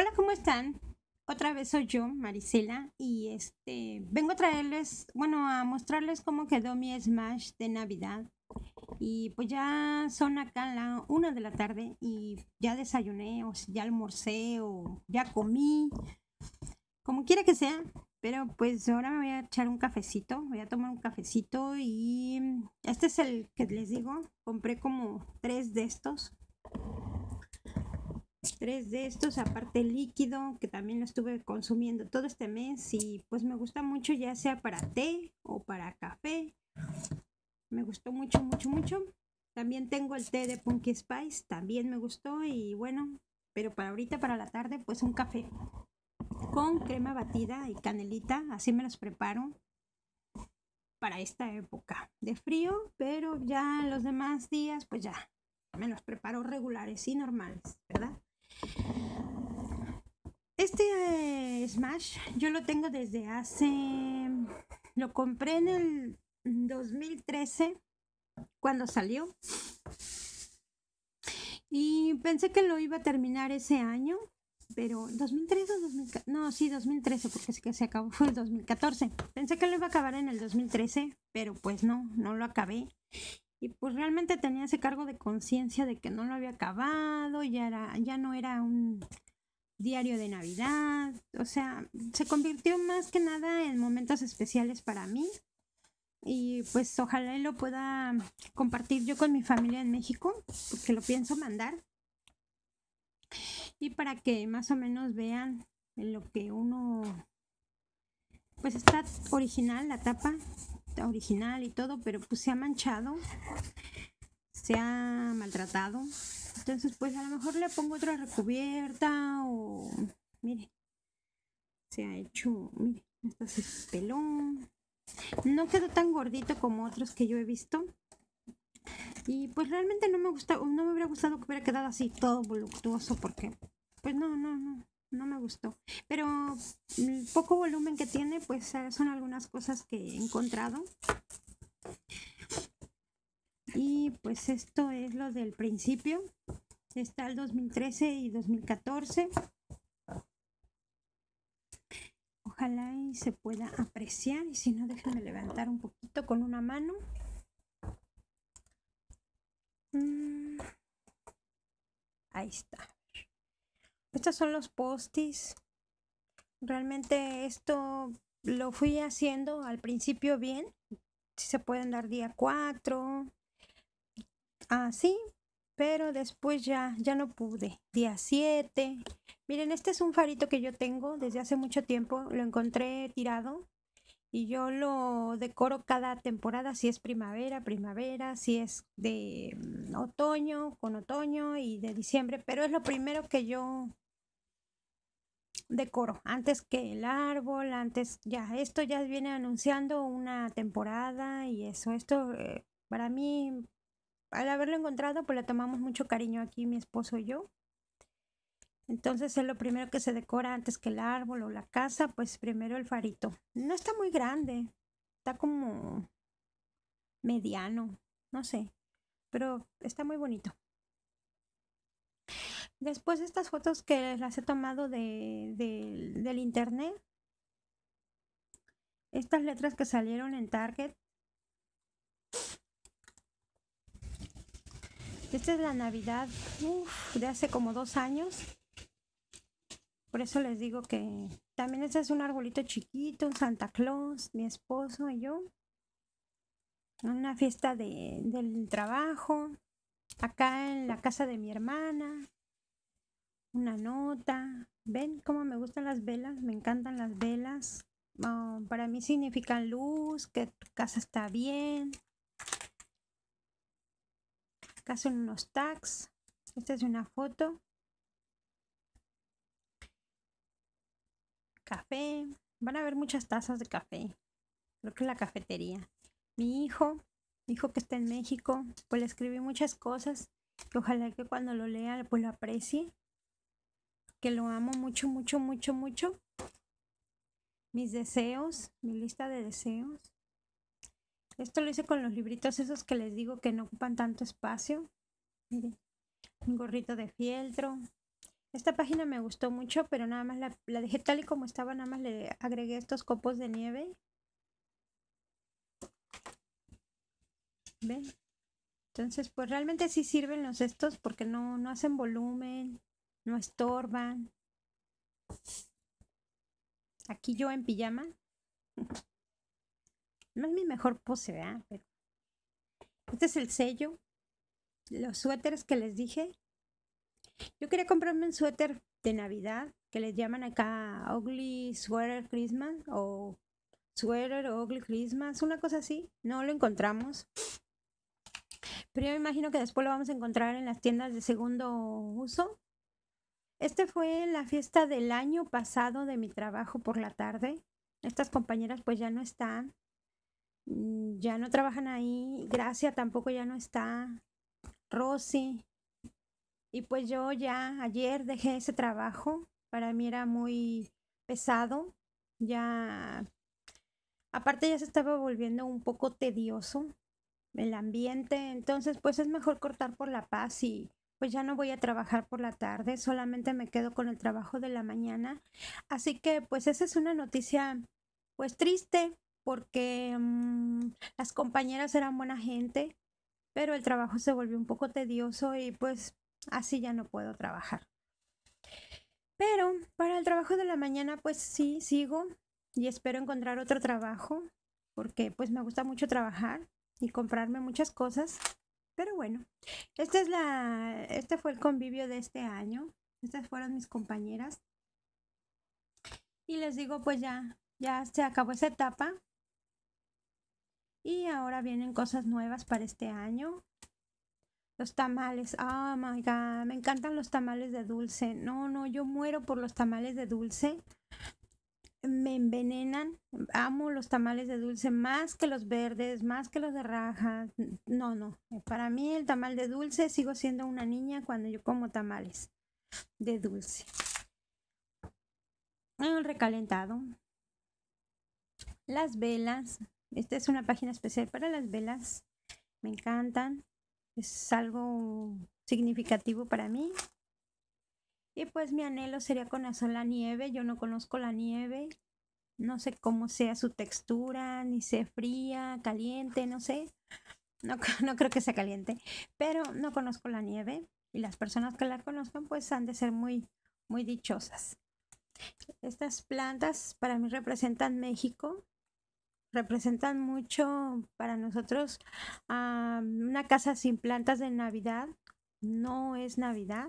Hola, ¿cómo están? Otra vez soy yo, Marisela, y este vengo a traerles, bueno, a mostrarles cómo quedó mi Smash de Navidad. Y pues ya son acá la una de la tarde y ya desayuné, o ya almorcé, o ya comí, como quiera que sea. Pero pues ahora me voy a echar un cafecito, voy a tomar un cafecito y este es el que les digo, compré como tres de estos tres de estos, aparte líquido, que también lo estuve consumiendo todo este mes y pues me gusta mucho ya sea para té o para café. Me gustó mucho, mucho, mucho. También tengo el té de Punky Spice, también me gustó y bueno, pero para ahorita, para la tarde, pues un café con crema batida y canelita, así me los preparo para esta época de frío, pero ya los demás días, pues ya me los preparo regulares y normales, ¿verdad? Este eh, Smash yo lo tengo desde hace... Lo compré en el 2013 cuando salió. Y pensé que lo iba a terminar ese año, pero 2013 o 2014, no, sí, 2013, porque es que se acabó, fue el 2014. Pensé que lo iba a acabar en el 2013, pero pues no, no lo acabé y pues realmente tenía ese cargo de conciencia de que no lo había acabado, ya, era, ya no era un diario de Navidad, o sea, se convirtió más que nada en momentos especiales para mí y pues ojalá lo pueda compartir yo con mi familia en México, porque lo pienso mandar y para que más o menos vean en lo que uno pues está original la tapa original y todo, pero pues se ha manchado, se ha maltratado. Entonces, pues a lo mejor le pongo otra recubierta o, mire, se ha hecho, mire, esto se pelón. No quedó tan gordito como otros que yo he visto. Y pues realmente no me gusta, no me hubiera gustado que hubiera quedado así todo voluptuoso porque, pues no, no, no no me gustó. Pero el mm, poco volumen que tiene, pues eh, son algunas cosas que he encontrado. Y pues esto es lo del principio. Está el 2013 y 2014. Ojalá se pueda apreciar. Y si no, déjenme levantar un poquito con una mano. Mm. Ahí está. Estos son los postis. Realmente esto lo fui haciendo al principio bien. Si se pueden dar día 4. Así. Pero después ya, ya no pude. Día 7. Miren, este es un farito que yo tengo desde hace mucho tiempo. Lo encontré tirado y yo lo decoro cada temporada, si es primavera, primavera, si es de mm, otoño, con otoño y de diciembre, pero es lo primero que yo decoro, antes que el árbol, antes ya, esto ya viene anunciando una temporada y eso, esto eh, para mí, al haberlo encontrado, pues le tomamos mucho cariño aquí mi esposo y yo. Entonces es lo primero que se decora antes que el árbol o la casa, pues primero el farito. No está muy grande, está como mediano, no sé, pero está muy bonito. Después estas fotos que las he tomado del internet, estas letras que salieron en Target. Esta es la Navidad de hace como dos años. Por eso les digo que también este es un arbolito chiquito, un Santa Claus, mi esposo y yo. Una fiesta del trabajo. Acá en la casa de mi hermana. Una nota. ¿Ven cómo me gustan las velas? Me encantan las velas. para mí significan luz, que tu casa está bien. Acá son unos tags. Esta es una foto café. Van a ver muchas tazas de café. Creo que la cafetería. Mi hijo, mi hijo que está en México, pues le escribí muchas cosas que ojalá que cuando lo lea pues lo aprecie. Que lo amo mucho, mucho, mucho, mucho. Mis deseos, mi lista de deseos. Esto lo hice con los libritos esos que les digo que no ocupan tanto espacio. un gorrito de fieltro, esta página me gustó mucho, pero nada más la, la dejé tal y como estaba, nada más le agregué estos copos de nieve. ¿Ven? Entonces, pues realmente sí sirven los estos porque no, no hacen volumen, no estorban. Aquí yo en pijama. No es mi mejor pose, ¿verdad? este es el sello. Los suéteres que les dije. Yo quería comprarme un suéter de Navidad, que les llaman acá Ugly Sweater Christmas o Sweater Ugly Christmas, una cosa así. No lo encontramos. Pero yo me imagino que después lo vamos a encontrar en las tiendas de segundo uso. Este fue la fiesta del año pasado de mi trabajo por la tarde. Estas compañeras pues ya no están. Mm, ya no trabajan ahí. Gracia tampoco ya no está. Rosy, y pues yo ya ayer dejé ese trabajo, para mí era muy pesado, ya aparte ya se estaba volviendo un poco tedioso el ambiente, entonces pues es mejor cortar por la paz y pues ya no voy a trabajar por la tarde, solamente me quedo con el trabajo de la mañana. Así que pues esa es una noticia pues triste porque mm, las compañeras eran buena gente, pero el trabajo se volvió un poco tedioso y pues así ya no puedo trabajar. Pero para el trabajo de la mañana, pues sí, sigo y espero encontrar otro trabajo, porque pues me gusta mucho trabajar y comprarme muchas cosas. Pero bueno, este, es la, este fue el convivio de este año. Estas fueron mis compañeras. Y les digo, pues ya, ya se acabó esa etapa. Y ahora vienen cosas nuevas para este año. Los tamales, oh my god, me encantan los tamales de dulce. No, no, yo muero por los tamales de dulce. Me envenenan, amo los tamales de dulce más que los verdes, más que los de rajas. No, no, para mí el tamal de dulce sigo siendo una niña cuando yo como tamales de dulce. El recalentado. Las velas. Esta es una página especial para las velas. Me encantan es algo significativo para mí. Y pues mi anhelo sería conocer la nieve. Yo no conozco la nieve. No sé cómo sea su textura, ni es fría, caliente, no sé. No, no creo que sea caliente, pero no conozco la nieve y las personas que la conozcan pues han de ser muy, muy dichosas. Estas plantas para mí representan México, representan mucho para nosotros. Ah, una casa sin plantas de Navidad no es Navidad.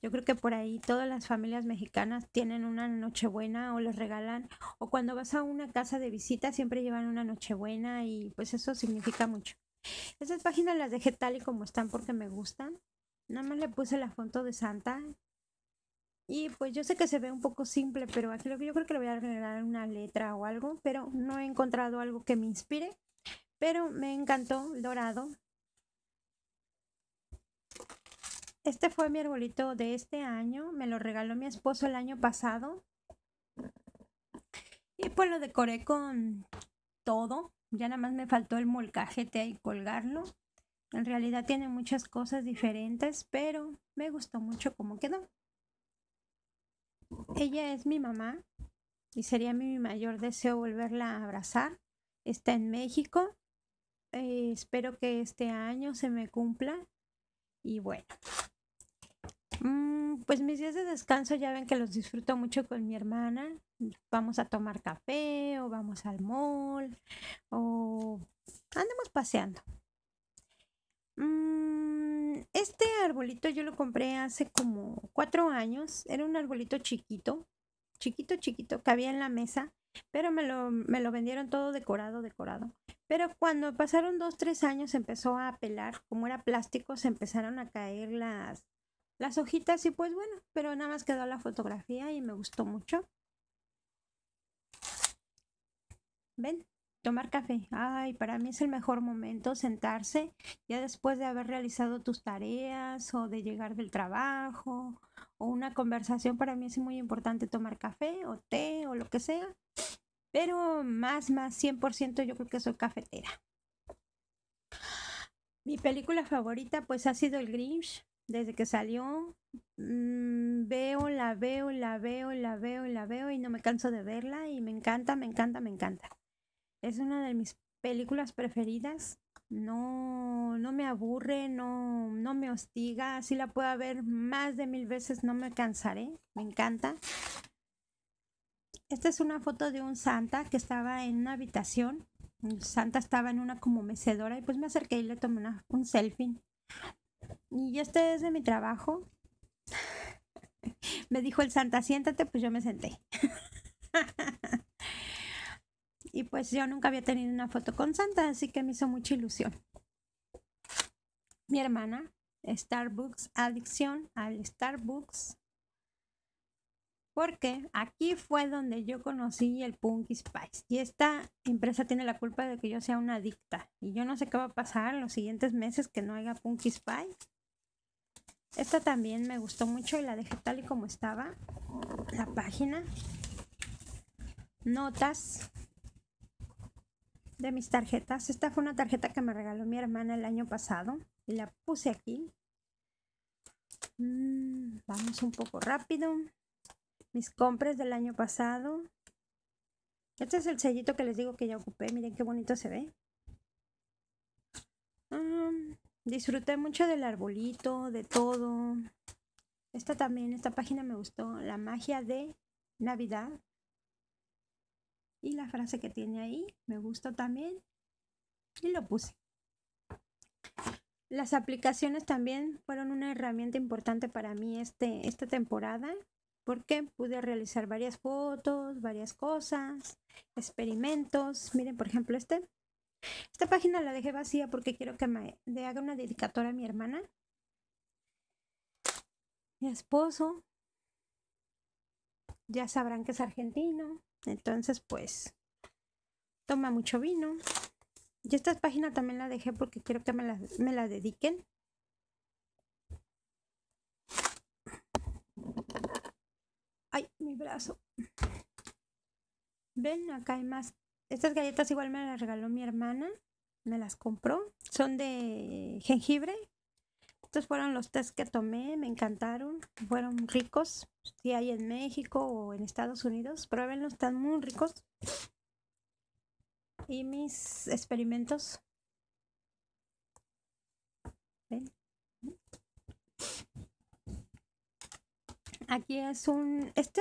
Yo creo que por ahí todas las familias mexicanas tienen una nochebuena o les regalan, o cuando vas a una casa de visita siempre llevan una nochebuena y pues eso significa mucho. Esas páginas las dejé tal y como están porque me gustan. Nada más le puse la foto de Santa y pues yo sé que se ve un poco simple, pero aquí lo que yo creo que le voy a generar una letra o algo, pero no he encontrado algo que me inspire. Pero me encantó el dorado. Este fue mi arbolito de este año, me lo regaló mi esposo el año pasado. Y pues lo decoré con todo, ya nada más me faltó el molcajete ahí colgarlo. En realidad tiene muchas cosas diferentes, pero me gustó mucho cómo quedó. Ella es mi mamá y sería mi mayor deseo volverla a abrazar. Está en México. Eh, espero que este año se me cumpla. Y bueno, mm, pues mis días de descanso ya ven que los disfruto mucho con mi hermana. Vamos a tomar café o vamos al mall o andemos paseando. Mm, Mm, este arbolito yo lo compré hace como cuatro años. Era un arbolito chiquito, chiquito, chiquito, cabía en la mesa, pero me lo, vendieron todo decorado, decorado. Pero cuando pasaron dos, tres años empezó a pelar, como era plástico, se empezaron a caer las, las hojitas y pues bueno, pero nada más quedó la fotografía y me gustó mucho. ¿Ven? Tomar café. Ay, para mí es el mejor momento sentarse ya después de haber realizado tus tareas o de llegar del trabajo o una conversación. Para mí es muy importante tomar café o té o lo que sea. Pero más, más, 100% yo creo que soy cafetera. Mi película favorita pues ha sido El Grinch desde que salió. Mm, veo, la veo, la veo, la veo, la veo y no me canso de verla y me encanta, me encanta, me encanta. Es una de mis películas preferidas. No, no me aburre, no, no me hostiga. Si la puedo ver más de mil veces, no me cansaré. Me encanta. Esta es una foto de un Santa que estaba en una habitación. Santa estaba en una como mecedora y pues me acerqué y le tomé un selfie. Y este es de mi trabajo. me dijo el Santa, siéntate, pues yo me senté. y pues yo nunca había tenido una foto con Santa, así que me hizo mucha ilusión. Mi hermana, Starbucks, adicción al Starbucks. Porque aquí fue donde yo conocí el Punky Spice. Y esta empresa tiene la culpa de que yo sea una adicta. Y yo no sé qué va a pasar en los siguientes meses que no haya Punky Spice. Esta también me gustó mucho y la dejé tal y como estaba. La página. Notas de mis tarjetas. Esta fue una tarjeta que me regaló mi hermana el año pasado y la puse aquí. Mm, vamos un poco rápido. Mis compras del año pasado. Este es el sellito que les digo que ya ocupé. Miren qué bonito se ve. Mm, disfruté mucho del arbolito, de todo. Esta también, esta página me gustó. La magia de Navidad y la frase que tiene ahí me gustó también y lo puse. Las aplicaciones también fueron una herramienta importante para mí este, esta temporada porque pude realizar varias fotos, varias cosas, experimentos. Miren, por ejemplo, este. Esta página la dejé vacía porque quiero que me le haga una dedicatoria a mi hermana, mi esposo. Ya sabrán que es argentino. Entonces, pues, toma mucho vino. Y esta página también la dejé porque quiero que me la, dediquen. Ay, mi brazo. Ven, acá hay más. Estas galletas igual me las regaló mi hermana. Me las compró. Son de jengibre estos fueron los test que tomé, me encantaron, fueron ricos. Si hay en México o en Estados Unidos, pruébenlos, están muy ricos. Y mis experimentos. Aquí es un. Esto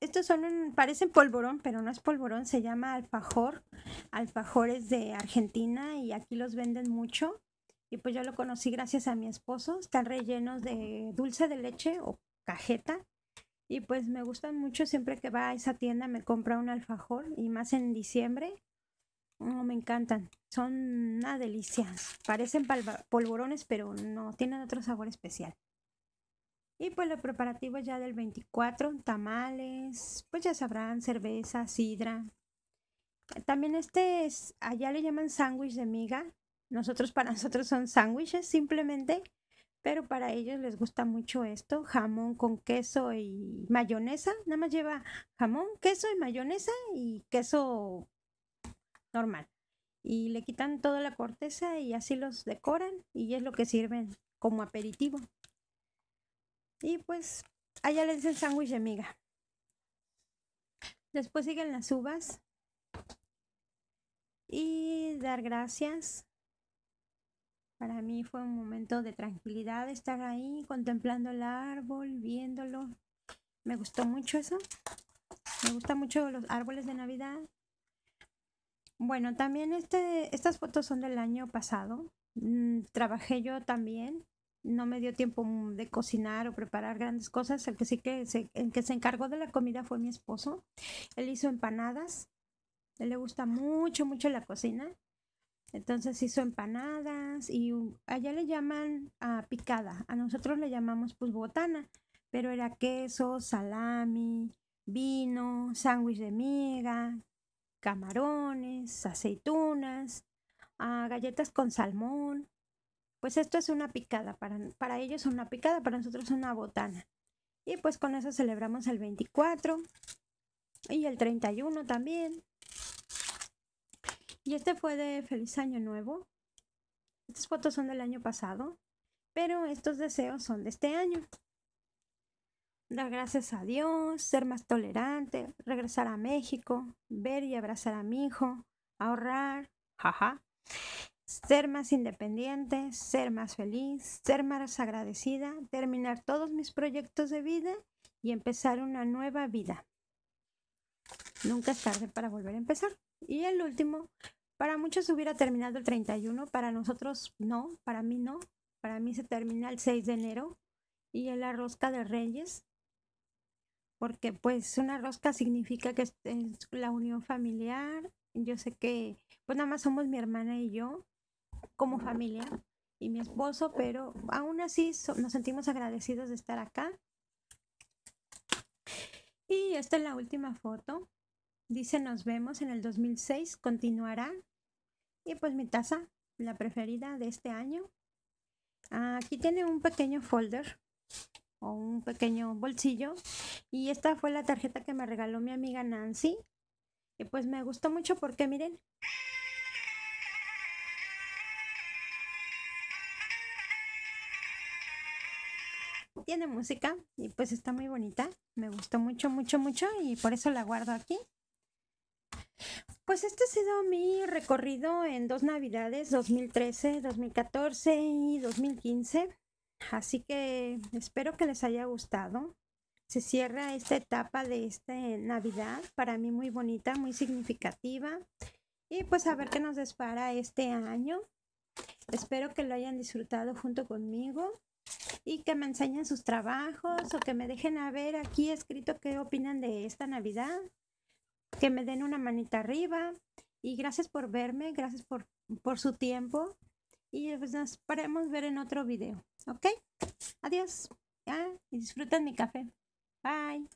estos son parecen polvorón, pero no es polvorón, se llama alfajor. Alfajores de Argentina y aquí los venden mucho. Y pues yo lo conocí gracias a mi esposo. Están rellenos de dulce de leche o cajeta. Y pues me gustan mucho. Siempre que va a esa tienda me compra un alfajor y más en diciembre. Oh, me encantan. Son una delicia. Parecen polvorones, pero no tienen otro sabor especial. Y pues los preparativos ya del 24, tamales, pues ya sabrán, cerveza, sidra. También este es, allá le llaman sándwich de miga, nosotros, para nosotros son sándwiches simplemente, pero para ellos les gusta mucho esto, jamón con queso y mayonesa. Nada más lleva jamón, queso y mayonesa y queso normal. Y le quitan toda la corteza y así los decoran y es lo que sirven como aperitivo. Y pues allá les el sándwich de miga. Después siguen las uvas. Y dar gracias. Para mí fue un momento de tranquilidad estar ahí contemplando el árbol, viéndolo. Me gustó mucho eso. Me gustan mucho los árboles de Navidad. Bueno, también este, estas fotos son del año pasado. Mm, trabajé yo también. No me dio tiempo de cocinar o preparar grandes cosas. El que sí que se, que se encargó de la comida fue mi esposo. Él hizo empanadas. Él le gusta mucho, mucho la cocina. Entonces hizo empanadas y allá le llaman ah, picada. A nosotros le llamamos pues botana, pero era queso, salami, vino, sándwich de miga, camarones, aceitunas, ah, galletas con salmón. Pues esto es una picada, para, ellos ellos una picada, para nosotros una botana. Y pues con eso celebramos el 24 y el 31 también. Y este fue de Feliz Año Nuevo. Estas fotos son del año pasado, pero estos deseos son de este año. Dar gracias a Dios, ser más tolerante, regresar a México, ver y abrazar a mi hijo, ahorrar, jaja, ser más independiente, ser más feliz, ser más agradecida, terminar todos mis proyectos de vida y empezar una nueva vida. Nunca es tarde para volver a empezar. Y el último para muchos hubiera terminado el 31, para nosotros no, para mí no. Para mí se termina el 6 de enero y en la rosca de Reyes, porque pues una rosca significa que es, la unión familiar. Yo sé que pues nada más somos mi hermana y yo como familia y mi esposo, pero aún así nos sentimos agradecidos de estar acá. Y esta es la última foto. Dice, nos vemos en el 2006, continuará y pues mi taza, la preferida de este año. Ah, aquí tiene un pequeño folder o un pequeño bolsillo. Y esta fue la tarjeta que me regaló mi amiga Nancy. Y pues me gustó mucho porque miren. Tiene música y pues está muy bonita. Me gustó mucho, mucho, mucho y por eso la guardo aquí. Pues este ha sido mi recorrido en dos navidades, 2013, 2014 y 2015. Así que espero que les haya gustado. Se cierra esta etapa de esta Navidad, para mí muy bonita, muy significativa. Y pues a ver qué nos despara este año. Espero que lo hayan disfrutado junto conmigo y que me enseñen sus trabajos o que me dejen a ver aquí escrito qué opinan de esta Navidad que me den una manita arriba y gracias por verme, gracias por, su tiempo y pues nos esperemos ver en otro video, ¿ok? Adiós y disfruten mi café. Bye.